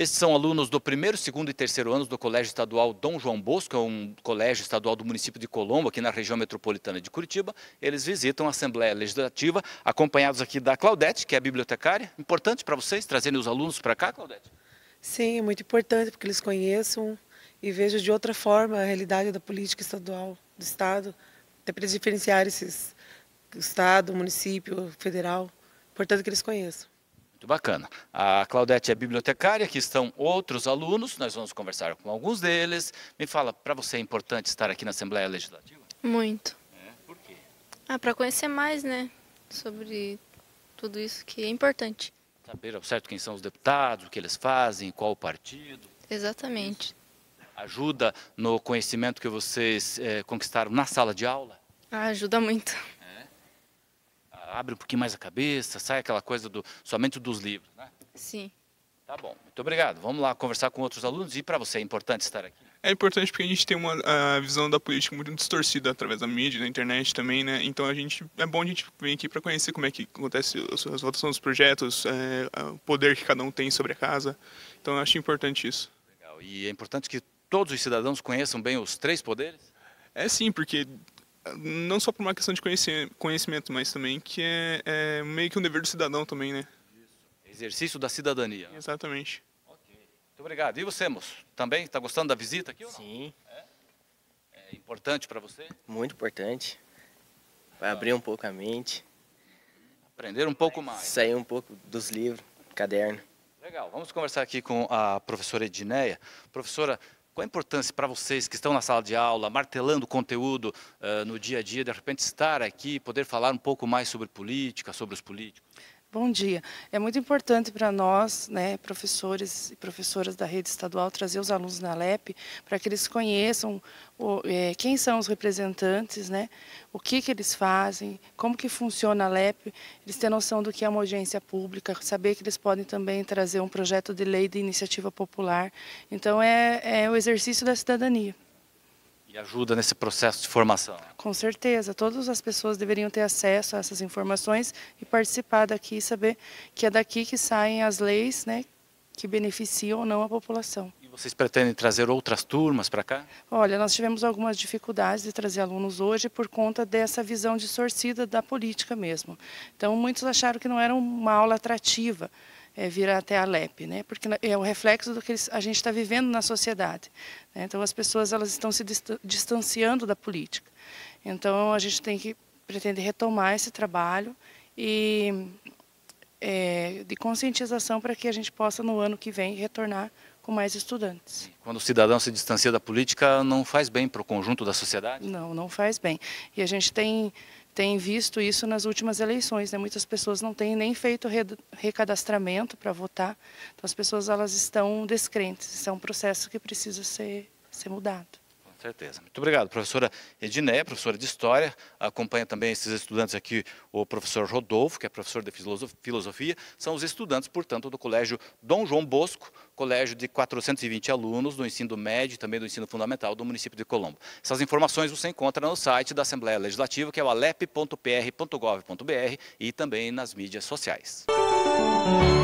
Estes são alunos do primeiro, segundo e terceiro anos do Colégio Estadual Dom João Bosco, é um colégio estadual do município de Colombo, aqui na região metropolitana de Curitiba. Eles visitam a Assembleia Legislativa, acompanhados aqui da Claudete, que é bibliotecária. Importante para vocês trazerem os alunos para cá, Claudete? Sim, é muito importante, porque eles conheçam e vejam de outra forma a realidade da política estadual, do Estado, até para diferenciar esses Estado, município, federal. Importante que eles conheçam. Muito bacana. A Claudete é bibliotecária, aqui estão outros alunos, nós vamos conversar com alguns deles. Me fala, para você é importante estar aqui na Assembleia Legislativa? Muito. É, por quê? Ah, para conhecer mais, né, sobre tudo isso que é importante. Saber ao certo quem são os deputados, o que eles fazem, qual o partido. Exatamente. Ajuda no conhecimento que vocês é, conquistaram na sala de aula? Ah, ajuda muito abre um pouquinho mais a cabeça, sai aquela coisa do somente dos livros, né? Sim. Tá bom, muito obrigado. Vamos lá conversar com outros alunos e para você é importante estar aqui. É importante porque a gente tem uma a visão da política muito distorcida através da mídia, da internet também, né? Então a gente é bom a gente vir aqui para conhecer como é que acontece as votações dos projetos, é, é, o poder que cada um tem sobre a casa. Então eu acho importante isso. Legal. E é importante que todos os cidadãos conheçam bem os três poderes. É sim, porque não só por uma questão de conhecimento, mas também que é, é, meio que um dever do cidadão também, né? Exercício da cidadania. Exatamente. Muito obrigado. E você, moço? Também está gostando da visita aqui? Sim. É? é importante para você? Muito importante. Vai tá. abrir um pouco a mente. Aprender um pouco mais. Sair um pouco dos livros, caderno. Legal. Vamos conversar aqui com a professora Edneia. Professora, qual a importância para vocês que estão na sala de aula, martelando conteúdo uh, no dia a dia, de repente estar aqui, poder falar um pouco mais sobre política, sobre os políticos? Bom dia. É muito importante para nós, né, professores e professoras da rede estadual, trazer os alunos na LEP para que eles conheçam o, é, quem são os representantes, né, o que, que eles fazem, como que funciona a LEP, eles têm noção do que é uma audiência pública, saber que eles podem também trazer um projeto de lei de iniciativa popular. Então, é, é o exercício da cidadania. E ajuda nesse processo de formação. Com certeza, todas as pessoas deveriam ter acesso a essas informações e participar daqui e saber que é daqui que saem as leis né, que beneficiam ou não a população. E vocês pretendem trazer outras turmas para cá? Olha, nós tivemos algumas dificuldades de trazer alunos hoje por conta dessa visão distorcida da política mesmo. Então, muitos acharam que não era uma aula atrativa é, vir até a LEP, né? porque é o reflexo do que a gente está vivendo na sociedade. Né? Então, as pessoas elas estão se distanciando da política. Então, a gente tem que pretender retomar esse trabalho e é, de conscientização para que a gente possa, no ano que vem, retornar com mais estudantes. Quando o cidadão se distancia da política, não faz bem para o conjunto da sociedade? Não, não faz bem. E a gente tem tem visto isso nas últimas eleições. Né? Muitas pessoas não têm nem feito recadastramento para votar. Então, as pessoas elas estão descrentes. Isso é um processo que precisa ser, ser mudado. Certeza. Muito obrigado, professora Ediné professora de História. Acompanha também esses estudantes aqui o professor Rodolfo, que é professor de Filosofia. São os estudantes, portanto, do Colégio Dom João Bosco, colégio de 420 alunos do ensino médio e também do ensino fundamental do município de Colombo. Essas informações você encontra no site da Assembleia Legislativa, que é o alep.pr.gov.br e também nas mídias sociais. Música